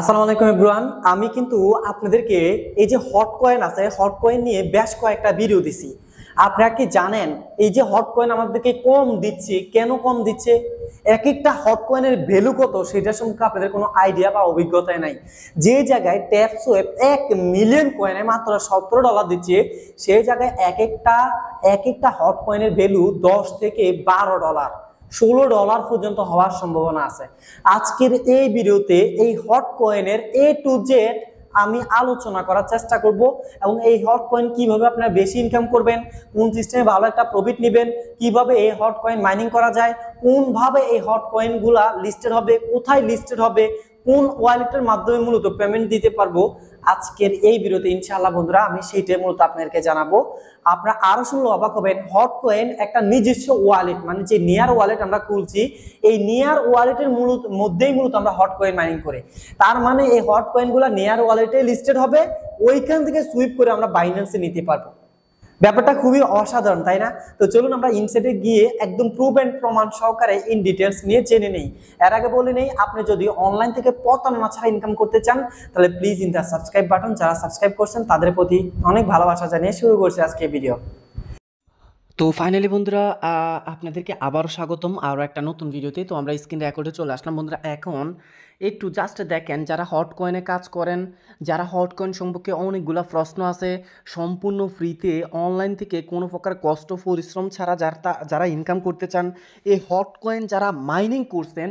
আসসালামু আলাইকুম ইব্রান আমি কিন্তু আপনাদেরকে এই যে হট কয়েন আছে হট কয়েন নিয়ে বেশ কয়েকটা ভিডিও দিছি আপনারা কি জানেন এই যে হট কয়েন আমাদেরকে কম দিচ্ছে কেন কম দিচ্ছে এক একটা হট কয়েনের ভ্যালু কত সেটা সম্পর্কে আপনাদের কোনো আইডিয়া বা অভিজ্ঞতায় নাই যে জায়গায় ট্যাপস ওয়েব এক মিলিয়ন কয়েনে মাত্র সতেরো ডলার দিচ্ছে সেই জায়গায় এক একটা এক একটা হট কয়েনের ভ্যালু দশ থেকে বারো ডলার ষোলো ডলার পর্যন্ত হওয়ার সম্ভাবনা আছে আজকের এই ভিডিওতে এই হট কয়েনের এ টু জেড আমি আলোচনা করার চেষ্টা করব এবং এই হট কয়েন কীভাবে আপনার বেশি ইনকাম করবেন কোন সিস্টেমে ভালো একটা প্রফিট নেবেন কিভাবে এই হট কয়েন মাইনিং করা যায় কোনভাবে এই হট কয়েনগুলা লিস্টেড হবে কোথায় লিস্টেড হবে কোন ওয়ালেটের মাধ্যমে মূলত পেমেন্ট দিতে পারবো আজকের এই বিরতি ইনশাআল্লাহ বন্ধুরা আমি সেইটাই মূলত আপনাদেরকে জানাবো আপনারা আরও শুনলে অবাক হবেন হট কয়েন একটা নিজস্ব ওয়ালেট মানে যে নিয়ার ওয়ালেট আমরা খুলছি এই নিয়ার ওয়ালেটের মূলত মধ্যেই মূলত আমরা হট কয়েন মাইনিং করে তার মানে এই হট কয়েনগুলো নিয়ার ওয়ালেটে লিস্টেড হবে ওইখান থেকে সুইপ করে আমরা বাইন্যান্সে নিতে পারবো ব্যাপারটা খুবই অসাধারণ তাই না তো চলুন আমরা ইনসেটে গিয়ে একদম প্রুফ অ্যান্ড প্রমাণ সহকারে ইন ডিটেলস নিয়ে জেনে নেই এর আগে বলে নেই আপনি যদি অনলাইন থেকে না ছাড়া ইনকাম করতে চান তাহলে please in the subscribe button যারা সাবস্ক্রাইব করছেন তাদের প্রতি অনেক ভালোবাসা জানিয়ে শুরু করছে আজকে ভিডিও তো ফাইনালি বন্ধুরা আপনাদেরকে আবারও স্বাগতম আরও একটা নতুন ভিডিওতে তো আমরা স্ক্রিন রেকর্ডে চলে আসলাম বন্ধুরা এখন একটু জাস্ট দেখেন যারা হট কয়েনে কাজ করেন যারা হট কয়েন সম্পর্কে অনেকগুলো প্রশ্ন আছে সম্পূর্ণ ফ্রিতে অনলাইন থেকে কোনো প্রকার কষ্ট পরিশ্রম ছাড়া যারা যারা ইনকাম করতে চান এই হট কয়েন যারা মাইনিং করছেন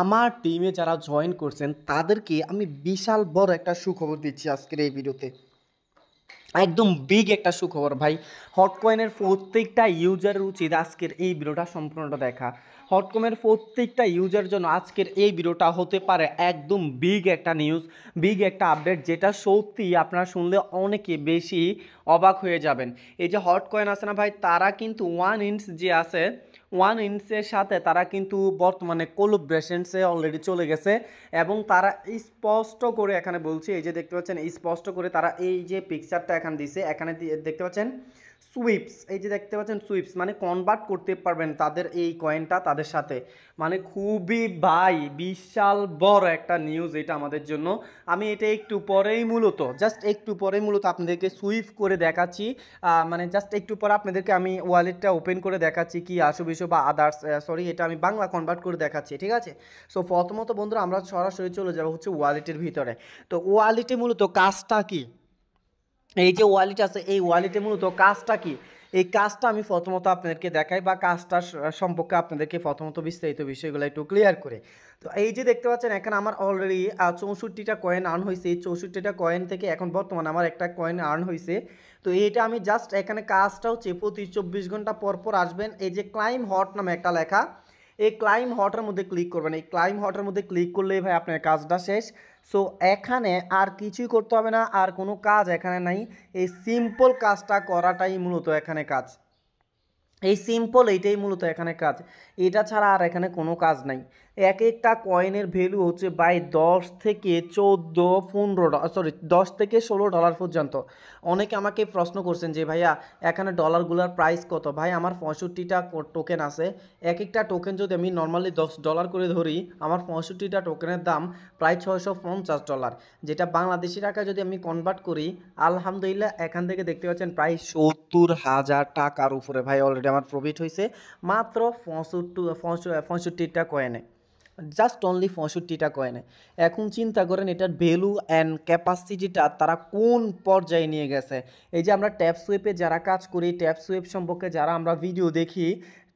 আমার টিমে যারা জয়েন করছেন তাদেরকে আমি বিশাল বড় একটা সুখবর দিচ্ছি আজকের এই ভিডিওতে একদম বিগ একটা সুখবর ভাই হটকয়েনের প্রত্যেকটা ইউজারের উচিত আজকের এই ভিডিওটা সম্পূর্ণটা দেখা হটকমের প্রত্যেকটা ইউজার জন্য আজকের এই ভিডিওটা হতে পারে একদম বিগ একটা নিউজ বিগ একটা আপডেট যেটা সত্যি আপনারা শুনলে অনেকে বেশি অবাক হয়ে যাবেন এই যে হটকয়েন আছে না ভাই তারা কিন্তু ওয়ান ইঞ্চ যে আছে ওয়ান ইঞ্চের সাথে তারা কিন্তু বর্তমানে কোলাব্রেশনসে অলরেডি চলে গেছে এবং তারা স্পষ্ট করে এখানে বলছে এই যে দেখতে পাচ্ছেন স্পষ্ট করে তারা এই যে পিকচারটা এখানে দিছে এখানে দেখতে পাচ্ছেন সুইপস এই যে দেখতে পাচ্ছেন সুইপস মানে কনভার্ট করতে পারবেন তাদের এই কয়েনটা তাদের সাথে মানে খুবই বাই বিশাল বড় একটা নিউজ এটা আমাদের জন্য আমি এটা একটু পরেই মূলত জাস্ট একটু পরেই মূলত আপনাদেরকে সুইপ করে দেখাচ্ছি মানে জাস্ট একটু পরে আপনাদেরকে আমি ওয়ালেটটা ওপেন করে দেখাচ্ছি কি বিশু বা আদার্স সরি এটা আমি বাংলা কনভার্ট করে দেখাচ্ছি ঠিক আছে সো প্রথমত বন্ধুরা আমরা সরাসরি চলে যাবো হচ্ছে ওয়ালেটের ভিতরে তো ওয়ালেটে মূলত কাজটা কী এই যে ওয়ালেট আছে এই ওয়ালেটে মূলত কাজটা কি এই কাজটা আমি প্রথমত আপনাদেরকে দেখাই বা কাজটা সম্পর্কে আপনাদেরকে প্রথমত বিস্তারিত বিষয়গুলো একটু ক্লিয়ার করে তো এই যে দেখতে পাচ্ছেন এখন আমার অলরেডি চৌষট্টিটা কয়েন আর্ন হয়েছে এই চৌষট্টিটা কয়েন থেকে এখন বর্তমানে আমার একটা কয়েন আর্ন হয়েছে তো এইটা আমি জাস্ট এখানে কাজটা হচ্ছে প্রতি চব্বিশ ঘন্টা পর পর আসবেন এই যে ক্লাইম হট নামে একটা লেখা এই ক্লাইম হটের মধ্যে ক্লিক করবেন এই ক্লাইম হটের মধ্যে ক্লিক করলেই ভাই আপনার কাজটা শেষ সো এখানে আর কিছুই করতে হবে না আর কোনো কাজ এখানে নাই এই সিম্পল কাজটা করাটাই মূলত এখানে কাজ এই সিম্পল এইটাই মূলত এখানে কাজ এটা ছাড়া আর এখানে কোনো কাজ নাই এক একটা কয়েনের ভ্যালু হচ্ছে বাই দশ থেকে চোদ্দো পনেরো সরি দশ থেকে ষোলো ডলার পর্যন্ত অনেকে আমাকে প্রশ্ন করছেন যে ভাইয়া এখানে ডলারগুলোর প্রাইস কত ভাই আমার পঁয়ষট্টিটা টোকেন আছে এক একটা টোকেন যদি আমি নর্মালি দশ ডলার করে ধরি আমার পঁয়ষট্টিটা টোকেনের দাম প্রায় ছয়শো পঞ্চাশ ডলার যেটা বাংলাদেশি টাকায় যদি আমি কনভার্ট করি আলহামদুলিল্লাহ এখান থেকে দেখতে পাচ্ছেন প্রায় সত্তর হাজার টাকার উপরে ভাই অলরেডি আমার প্রফিট হয়েছে মাত্র পঁয়ষট্টি পঁয়ষট্টিটা কয়েনে জাস্ট অনলি পঁয়ষট্টিটা কয়েনে এখন চিন্তা করেন এটার ভ্যালু অ্যান্ড ক্যাপাসিটিটা তারা কোন পর্যায়ে নিয়ে গেছে এই যে আমরা ট্যাপ সুয়েপে যারা কাজ করি ট্যাপ সুয়েপ সম্পর্কে যারা আমরা ভিডিও দেখি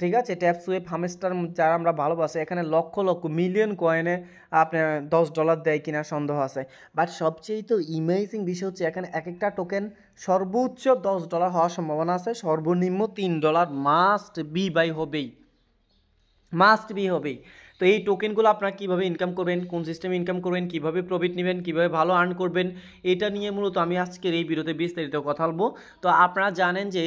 ঠিক আছে ট্যাপ সুয়েপ হামেস্টার যারা আমরা ভালোবাসি এখানে লক্ষ লক্ষ মিলিয়ন কয়েনে আপনার দশ ডলার দেয় কিনা সন্দেহ আছে বাট সবচেয়ে তো ইমেজিং বিষয় হচ্ছে এখানে এক একটা টোকেন সর্বোচ্চ দশ ডলার হওয়ার সম্ভাবনা আছে সর্বনিম্ন তিন ডলার মাস্ট বি বাই হবেই মাস্ট বি হবেই তো এই টোকেনগুলো আপনারা কীভাবে ইনকাম করবেন কোন সিস্টেমে ইনকাম করবেন কিভাবে প্রফিট নেবেন কিভাবে ভালো আর্ন করবেন এটা নিয়ে মূলত আমি আজকের এই বিরতে বিস্তারিত কথা বলবো তো আপনারা জানেন যে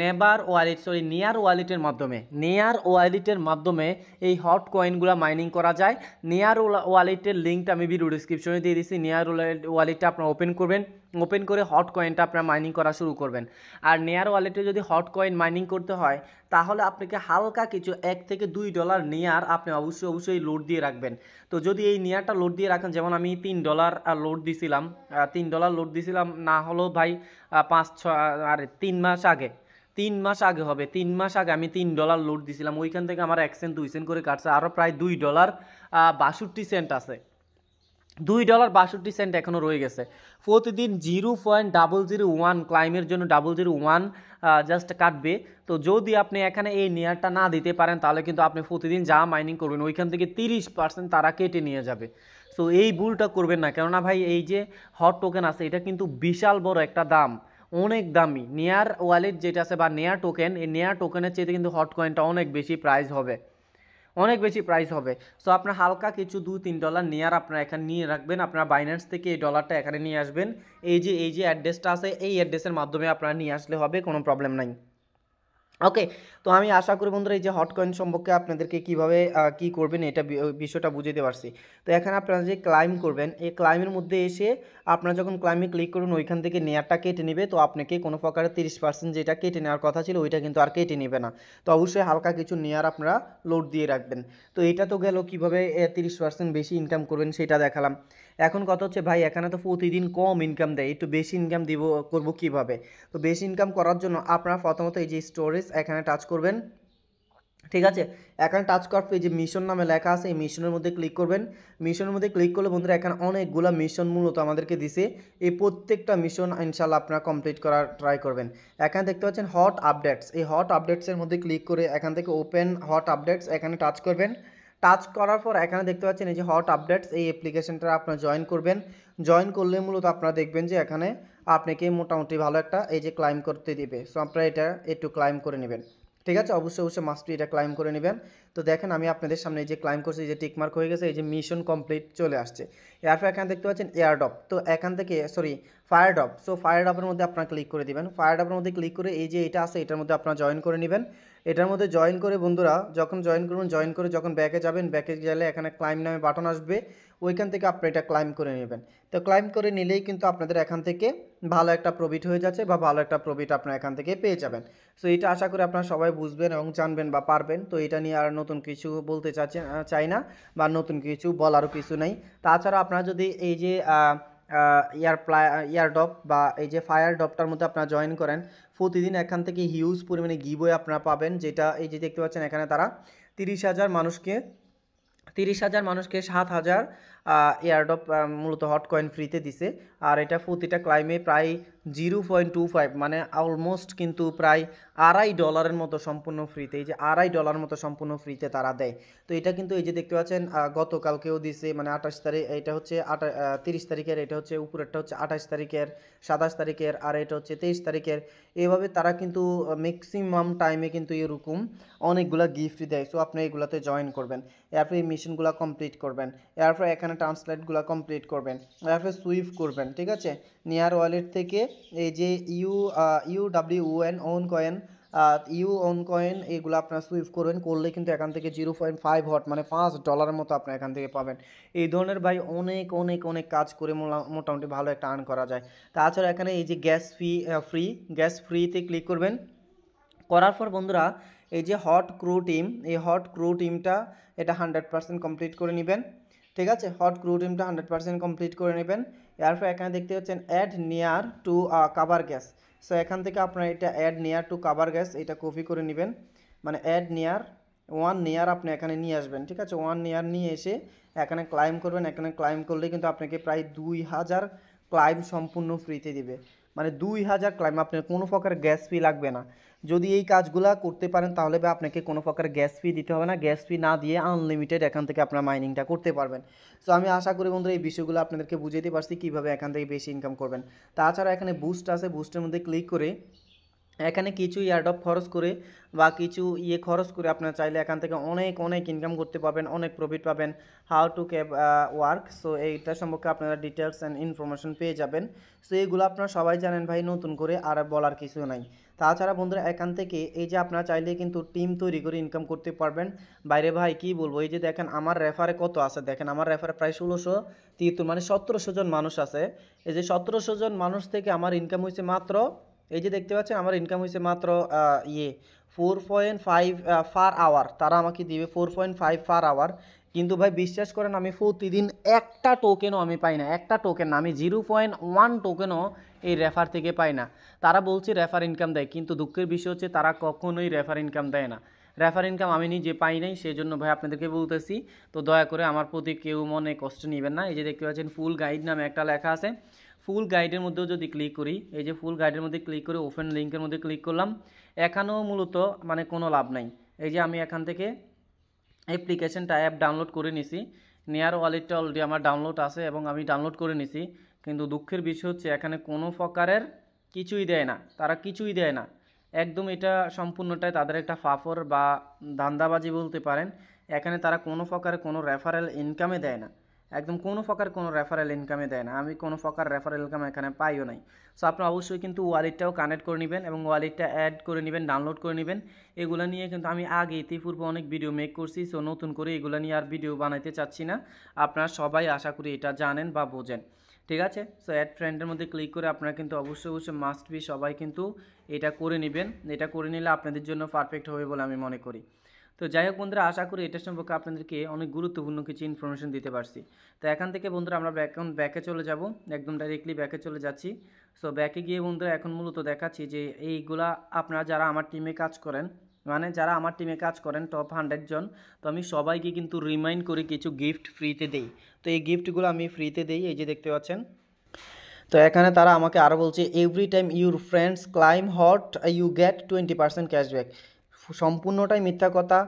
নেবার ওয়ালেট সরি নেয়ার ওয়ালেটের মাধ্যমে নেয়ার ওয়ালেটের মাধ্যমে এই হট কয়েনগুলো মাইনিং করা যায় নেয়ার ওয়ালেটের লিঙ্কটা আমি ভিডিও ডিসক্রিপশনে দিয়ে দিচ্ছি নেয়ার ওয়ালেটটা আপনারা ওপেন করবেন ওপেন করে হট কয়েনটা আপনারা মাইনিং করা শুরু করবেন আর নেয়ার ওয়ালেটে যদি হট কয়েন মাইনিং করতে হয় তাহলে আপনাকে হালকা কিছু এক থেকে দুই ডলার নেয়ার আপনি অবশ্যই অবশ্যই লোড দিয়ে রাখবেন তো যদি এই নেয়ারটা লোড দিয়ে রাখেন যেমন আমি তিন ডলার লোড দিছিলাম তিন ডলার লোড দিছিলাম না হলো ভাই পাঁচ ছ আর তিন মাস আগে তিন মাস আগে হবে তিন মাস আগে আমি তিন ডলার লোড দিছিলাম ওইখান থেকে আমার এক সেন্ট দুই সেন্ট করে কাটছে আরও প্রায় দুই ডলার বাষট্টি সেন্ট আছে দুই ডলার বাষট্টি সেন্ট এখনও রয়ে গেছে প্রতিদিন zero point double zero one ক্লাইমের জন্য ডাবল জিরো ওয়ান জাস্ট কাটবে তো যদি আপনি এখানে এই নেয়ারটা না দিতে পারেন তাহলে কিন্তু আপনি প্রতিদিন যা মাইনিং করবেন ওইখান থেকে তিরিশ পার্সেন্ট তারা কেটে নিয়ে যাবে সো এই ভুলটা করবেন না কেননা ভাই এই যে হট টোকেন আছে এটা কিন্তু বিশাল বড় একটা দাম অনেক দামি নেয়ার ওয়ালেট যেটা আছে বা নেয়ার টোকেন এই নেয়ার টোকেনের চেয়ে কিন্তু হট কয়েনটা অনেক বেশি প্রাইস হবে অনেক বেশি প্রাইস হবে সো আপনার হালকা কিছু দু তিন ডলার নেয়ার আপনার এখানে নিয়ে রাখবেন আপনার বাইন্যান্স থেকে এই ডলারটা এখানে নিয়ে আসবেন এই যে এই যে অ্যাড্রেসটা আছে এই অ্যাড্রেসের মাধ্যমে আপনারা নিয়ে আসলে হবে কোনো প্রবলেম নাই ওকে তো আমি আশা করি বন্ধুরা এই যে হট কয়েন সম্পর্কে আপনাদেরকে কিভাবে কি করবেন এটা বিষয়টা বুঝিয়ে দিতে পারছি তো এখানে আপনারা যে ক্লাইম করবেন এই ক্লাইমের মধ্যে এসে আপনারা যখন ক্লাইমে ক্লিক করুন ওইখান থেকে নেয়ারটা কেটে নেবে তো আপনাকে কোনো প্রকারের তিরিশ পার্সেন্ট যেটা কেটে নেওয়ার কথা ছিল ওইটা কিন্তু আর কেটে নেবে না তো অবশ্যই হালকা কিছু নেয়ার আপনারা লোড দিয়ে রাখবেন তো এটা তো গেল কীভাবে তিরিশ পার্সেন্ট বেশি ইনকাম করবেন সেটা দেখালাম এখন কথা হচ্ছে ভাই এখানে তো প্রতিদিন কম ইনকাম দেয় একটু বেশি ইনকাম দিব করব কিভাবে তো বেশি ইনকাম করার জন্য আপনারা প্রথমত এই যে স্টোরেজ এখানে টাচ করবেন ঠিক আছে এখানে টাচ করার এই যে মিশন নামে লেখা আছে এই মিশনের মধ্যে ক্লিক করবেন মিশনের মধ্যে ক্লিক করলে বন্ধুরা এখানে অনেকগুলো মিশন মূলত আমাদেরকে দিছে এই প্রত্যেকটা মিশন ইনশাল্লাহ আপনারা কমপ্লিট করার ট্রাই করবেন এখানে দেখতে পাচ্ছেন হট আপডেটস এই হট আপডেটসের মধ্যে ক্লিক করে এখান থেকে ওপেন হট আপডেটস এখানে টাচ করবেন টাচ করার পর এখানে দেখতে পাচ্ছেন এই যে হট আপডেটস এই অ্যাপ্লিকেশনটা আপনারা জয়েন করবেন জয়েন করলে মূলত আপনারা দেখবেন যে এখানে আপনাকে মোটামুটি ভালো একটা এই যে ক্লাইম করতে দিবে সো আপনারা এটা একটু ক্লাইম করে নেবেন ঠিক আছে অবশ্যই অবশ্যই মাস্টটি এটা ক্লাইম করে নেবেন তো দেখেন আমি আপনাদের সামনে যে ক্লাইম করছি যে টিকমার্ক হয়ে গেছে এই যে মিশন কমপ্লিট চলে আসছে এরপর এখানে দেখতে পাচ্ছেন এয়ারডপ তো এখান থেকে sorry fire drop so fire ডপের মধ্যে আপনারা ক্লিক করে দিবেন ফায়ার ডপের মধ্যে ক্লিক করে এই যে এটা আছে এটার মধ্যে আপনারা জয়েন করে নেবেন এটার মধ্যে জয়েন করে বন্ধুরা যখন জয়েন করবেন জয়েন করে যখন ব্যাকে যাবেন ব্যাকে গেলে এখানে ক্লাইম নামে বাটন আসবে ওইখান থেকে আপনি এটা ক্লাইম করে নেবেন তো ক্লাইম করে নিলেই কিন্তু আপনাদের এখান থেকে ভালো একটা প্রফিট হয়ে যাচ্ছে বা ভালো একটা প্রফিট আপনারা এখান থেকে পেয়ে যাবেন সো এটা আশা করি আপনারা সবাই বুঝবেন এবং জানবেন বা পারবেন তো এটা নিয়ে আর নতুন কিছু বলতে চাচ্ছি চাই না বা নতুন কিছু বলারও কিছু নেই তাছাড়া আপনারা যদি এই যে ইয়ার প্লা ইয়ার ডপ বা এই যে ফায়ার ডপটার মধ্যে আপনারা জয়েন করেন প্রতিদিন এখান থেকে হিউজ পরিমাণে গিবই আপনারা পাবেন যেটা এই যে দেখতে পাচ্ছেন এখানে তারা তিরিশ হাজার মানুষকে তিরিশ হাজার মানুষকে সাত হাজার এয়ারডপ মূলত হট কয়েন ফ্রিতে দিছে আর এটা প্রতিটা ক্লাইমে প্রায় জিরো পয়েন্ট টু ফাইভ মানে অলমোস্ট কিন্তু প্রায় আড়াই ডলারের মতো সম্পূর্ণ ফ্রিতে এই যে আড়াই ডলার মতো সম্পূর্ণ ফ্রিতে তারা দেয় তো এটা কিন্তু এই যে দেখতে পাচ্ছেন গতকালকেও দিছে মানে আঠাশ তারিখ এটা হচ্ছে তিরিশ তারিখের এটা হচ্ছে উপরেরটা হচ্ছে আঠাশ তারিখের সাতাশ তারিখের আর এটা হচ্ছে তেইশ তারিখের এভাবে তারা কিন্তু ম্যাক্সিমাম টাইমে কিন্তু এরকম অনেকগুলা গিফট দেয় সো আপনি এগুলাতে জয়েন করবেন এরপরে এই মিশনগুলো কমপ্লিট করবেন এরপরে এখানে এখানে ট্রান্সলেটগুলো কমপ্লিট করবেন তারপরে সুইফ করবেন ঠিক আছে নিয়ার ওয়ালেট থেকে এই যে U U W N on coin U on coin এগুলো আপনারা সুইফ করবেন করলে কিন্তু এখান থেকে জিরো পয়েন্ট ফাইভ হট মানে পাঁচ ডলারের মতো আপনার এখান থেকে পাবেন এই ধরনের ভাই অনেক অনেক অনেক কাজ করে মোটামুটি ভালো একটা আর্ন করা যায় তাছাড়া এখানে এই যে গ্যাস ফি ফ্রি গ্যাস ফ্রিতে ক্লিক করবেন করার পর বন্ধুরা এই যে হট ক্রু টিম এই হট ক্রু টিমটা এটা হান্ড্রেড পারসেন্ট কমপ্লিট করে নেবেন ঠিক আছে হট ক্রু ডিমটা হান্ড্রেড পার্সেন্ট কমপ্লিট করে নেবেন এরপর এখানে দেখতে পাচ্ছেন add near to cover gas so এখান থেকে আপনার এটা add near to cover gas এটা কপি করে নেবেন মানে অ্যাড নিয়ার ওয়ান নিয়ার আপনি এখানে নিয়ে আসবেন ঠিক আছে ওয়ান নিয়ার নিয়ে এসে এখানে ক্লাইম করবেন এখানে ক্লাইম করলে কিন্তু আপনাকে প্রায় দুই হাজার ক্লাইম সম্পূর্ণ ফ্রিতে দিবে মানে দুই হাজার ক্লাইম আপনার কোনো প্রকার গ্যাস ফি লাগবে না যদি এই কাজগুলা করতে পারেন তাহলে আপনাকে কোনো প্রকার গ্যাস ফি দিতে হবে না গ্যাস ফি না দিয়ে আনলিমিটেড এখান থেকে আপনার মাইনিংটা করতে পারবেন সো আমি আশা করি বন্ধুরা এই বিষয়গুলো আপনাদেরকে দিতে পারছি কীভাবে এখান থেকে বেশি ইনকাম করবেন তাছাড়া এখানে বুস্ট আছে বুস্টের মধ্যে ক্লিক করে এখানে কিছু ইয়ারডপ খরচ করে বা কিছু ইয়ে খরচ করে আপনারা চাইলে এখান থেকে অনেক অনেক ইনকাম করতে পারবেন অনেক প্রফিট পাবেন how to cab work so এইটা সম্পর্কে আপনারা ডিটেলস অ্যান্ড ইনফরমেশন পেয়ে যাবেন সো এইগুলো আপনারা সবাই জানেন ভাই নতুন করে আর বলার কিছু নাই তাছাড়া বন্ধুরা এখান থেকে এই যে আপনারা চাইলে কিন্তু টিম তৈরি করে ইনকাম করতে পারবেন বাইরে ভাই কি বলবো এই যে দেখেন আমার রেফারে কত আছে দেখেন আমার রেফারে প্রায় ষোলোশো তিহাত্তর মানে সতেরোশো জন মানুষ আছে এই যে সতেরোশো জন মানুষ থেকে আমার ইনকাম হয়েছে মাত্র এই যে দেখতে পাচ্ছেন আমার ইনকাম হয়েছে মাত্র ইয়ে four point five per hour তারা আমাকে দিবে four point five per hour কিন্তু ভাই বিশ্বাস করেন আমি প্রতিদিন একটা টোকেনও আমি পাই না একটা টোকেন না আমি জিরো পয়েন্ট ওয়ান টোকেনও এই রেফার থেকে পাই না তারা বলছে রেফার ইনকাম দেয় কিন্তু দুঃখের বিষয় হচ্ছে তারা কখনোই রেফার ইনকাম দেয় না রেফার ইনকাম আমি নিজে পাই নাই সেই জন্য ভাই আপনাদেরকে বলতেছি তো দয়া করে আমার প্রতি কেউ মনে কষ্ট নেবেন না এই যে দেখতে পাচ্ছেন ফুল গাইড নামে একটা লেখা আছে ফুল গাইডের মধ্যেও যদি ক্লিক করি এই যে ফুল গাইডের মধ্যে ক্লিক করে ওপেন লিঙ্কের মধ্যে ক্লিক করলাম এখানেও মূলত মানে কোনো লাভ নাই এই যে আমি এখান থেকে অ্যাপ্লিকেশনটা অ্যাপ ডাউনলোড করে নিছি নেয়ার ওয়ালেটটা অলরেডি আমার ডাউনলোড আছে এবং আমি ডাউনলোড করে নিছি কিন্তু দুঃখের বিষয় হচ্ছে এখানে কোনো প্রকারের কিছুই দেয় না তারা কিছুই দেয় না একদম এটা সম্পূর্ণটাই তাদের একটা ফাফর বা দান্দাবাজি বলতে পারেন এখানে তারা কোনো প্রকারের কোনো রেফারেল ইনকামে দেয় না একদম কোনো প্রকার কোনো রেফারেল ইনকামে দেয় না আমি কোনো প্রকার রেফারেল ইনকাম এখানে পাইও নাই সো আপনি অবশ্যই কিন্তু ওয়ালেটটাও কানেক্ট করে নেবেন এবং ওয়ালেটটা অ্যাড করে নেবেন ডাউনলোড করে নেবেন এগুলো নিয়ে কিন্তু আমি আগে ইতিপূর্বে অনেক ভিডিও মেক করছি সো নতুন করে এগুলো নিয়ে আর ভিডিও বানাইতে চাচ্ছি না আপনারা সবাই আশা করি এটা জানেন বা বোঝেন ঠিক আছে সো অ্যাড ফ্রেন্ডের মধ্যে ক্লিক করে আপনারা কিন্তু অবশ্যই অবশ্যই মাস্ট বি সবাই কিন্তু এটা করে নেবেন এটা করে নিলে আপনাদের জন্য পারফেক্ট হবে বলে আমি মনে করি তো যাই হোক বন্ধুরা আশা করি এটা সম্পর্কে আপনাদেরকে অনেক গুরুত্বপূর্ণ কিছু ইনফরমেশন দিতে পারছি তো এখান থেকে বন্ধুরা আমরা এখন ব্যাকে চলে যাব একদম ডাইরেক্টলি ব্যাকে চলে যাচ্ছি সো ব্যাকে গিয়ে বন্ধুরা এখন মূলত দেখাচ্ছি যে এইগুলা আপনারা যারা আমার টিমে কাজ করেন মানে যারা আমার টিমে কাজ করেন টপ হান্ড্রেড জন তো আমি সবাইকে কিন্তু রিমাইন্ড করে কিছু গিফট ফ্রিতে দেই তো এই গিফটগুলো আমি ফ্রিতে দেই এই যে দেখতে পাচ্ছেন তো এখানে তারা আমাকে আরও বলছে every time your friends claim hot you get twenty percent cashback সম্পূর্ণটাই মিথ্যা কথা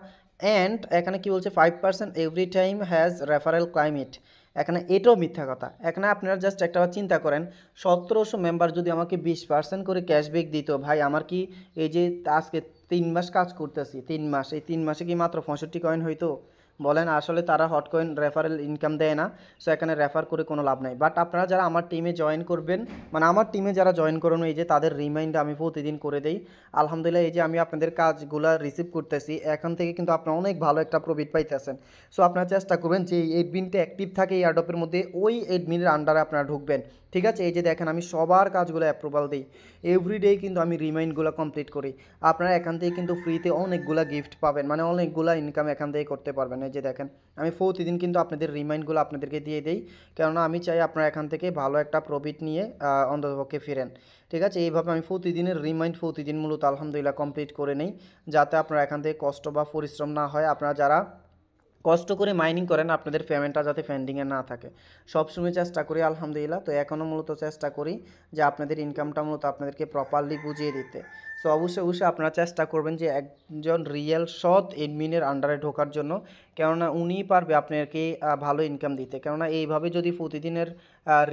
অ্যান্ড এখানে কি বলছে five percent every time has referral claimed এখানে এটাও মিথ্যা কথা এখানে আপনারা জাস্ট একটা চিন্তা করেন সতেরোশো মেম্বার যদি আমাকে বিশ পার্সেন্ট করে ক্যাশব্যাক দিত ভাই আমার কি এই যে আজকে তিন মাস কাজ করতেছি তিন মাস এই তিন মাসে কি মাত্র পঁয়ষট্টি কয়েন হইতো বলেন আসলে তারা হটকয়েন রেফারেল ইনকাম দেয় না সো এখানে রেফার করে কোনো লাভ নাই বাট আপনারা যারা আমার টিমে জয়েন করবেন মানে আমার টিমে যারা জয়েন করেন এই যে তাদের রিমাইন্ড আমি প্রতিদিন করে দেই আলহামদুলিল্লাহ এই যে আমি আপনাদের কাজগুলো রিসিভ করতেছি এখান থেকে কিন্তু আপনারা অনেক ভালো একটা প্রফিট পাইতেছেন সো আপনারা চেষ্টা করবেন যে এই এডমিনটা অ্যাক্টিভ থাকে এয়ারডপের মধ্যে ওই এডমিনের আন্ডারে আপনারা ঢুকবেন ঠিক আছে এই যে দেখেন আমি সবার কাজগুলো অ্যাপ্রুভাল দিই এভরিডে কিন্তু আমি রিমাইন্ডগুলো কমপ্লিট করি আপনারা এখান থেকে কিন্তু ফ্রিতে অনেকগুলো গিফট পাবেন মানে অনেকগুলো ইনকাম এখান থেকে করতে পারবেন এই যে দেখেন আমি প্রতিদিন কিন্তু আপনাদের রিমাইন্ডগুলো আপনাদেরকে দিয়ে দিই কেননা আমি চাই আপনারা এখান থেকে ভালো একটা প্রফিট নিয়ে অন্ততপক্ষে ফিরেন ঠিক আছে এইভাবে আমি প্রতিদিনের রিমাইন্ড প্রতিদিন মূলত আলহামদুলিল্লাহ কমপ্লিট করে নিই যাতে আপনারা এখান থেকে কষ্ট বা পরিশ্রম না হয় আপনারা যারা কষ্ট করে মাইনিং করেন আপনাদের পেমেন্টটা যাতে পেন্ডিংয়ে না থাকে সবসময় চেষ্টা করি আলহামদুলিল্লাহ তো এখনও মূলত চেষ্টা করি যে আপনাদের ইনকামটা মূলত আপনাদেরকে প্রপারলি বুঝিয়ে দিতে সো অবশ্যই অবশ্যই আপনারা চেষ্টা করবেন যে একজন রিয়েল সৎ এডমিনের আন্ডারে ঢোকার জন্য কেননা উনিই পারবে আপনাকে ভালো ইনকাম দিতে কেননা এইভাবে যদি প্রতিদিনের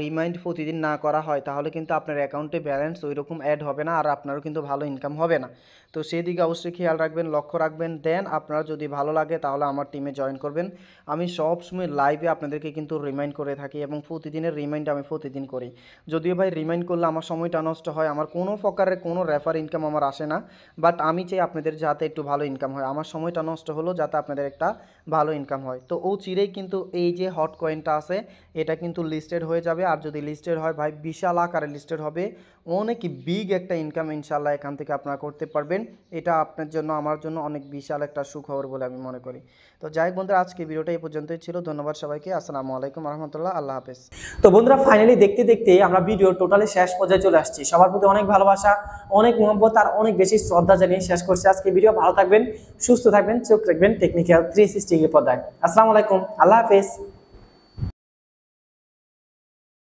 রিমাইন্ড প্রতিদিন না করা হয় তাহলে কিন্তু আপনার অ্যাকাউন্টে ব্যালেন্স ওই রকম অ্যাড হবে না আর আপনারও কিন্তু ভালো ইনকাম হবে না তো সেই দিকে অবশ্যই খেয়াল রাখবেন লক্ষ্য রাখবেন দেন আপনারা যদি ভালো লাগে তাহলে আমার টিমে জয়েন করবেন আমি সবসময় লাইভে আপনাদেরকে কিন্তু রিমাইন্ড করে থাকি এবং প্রতিদিনের রিমাইন্ড আমি প্রতিদিন করি যদিও ভাই রিমাইন্ড করলে আমার সময়টা নষ্ট হয় আমার কোনো প্রকারের কোনো রেফার ইনকাম আমার আসে না বাট আমি চাই আপনাদের যাতে একটু ভালো ইনকাম হয় আমার সময়টা নষ্ট হলো যাতে আপনাদের একটা ভালো ইনকাম হয় তো ও চিরেই কিন্তু এই যে হট কয়েনটা আছে এটা কিন্তু লিস্টেড হয়ে যাবে আর যদি লিস্টেড হয় ভাই বিশাল আকারে লিস্টেড হবে অনেক বিগ একটা ইনকাম ইনশাল্লাহ এখান থেকে আপনারা করতে পারবেন এটা আপনার জন্য আমার জন্য অনেক বিশাল একটা সুখবর বলে আমি মনে করি তো যাই বন্ধুরা আজকে ভিডিওটা এই পর্যন্তই ছিল ধন্যবাদ সবাইকে আসসালামু আলাইকুম রহমতুল্লাহ আল্লাহ হাফেজ তো বন্ধুরা ফাইনালি দেখতে দেখতে আমরা ভিডিও টোটালি শেষ পর্যায়ে চলে আসছি সবার প্রতি অনেক ভালোবাসা অনেক মোহব্বত তার অনেক বেশি শ্রদ্ধা জানিয়ে শেষ করছি আজকে ভিডিও ভালো থাকবেন সুস্থ থাকবেন চোখ রাখবেন টেকনিক্যাল থ্রি সিক্সটি পর্দায় আসসালামু আলাইকুম আল্লাহ হাফেজ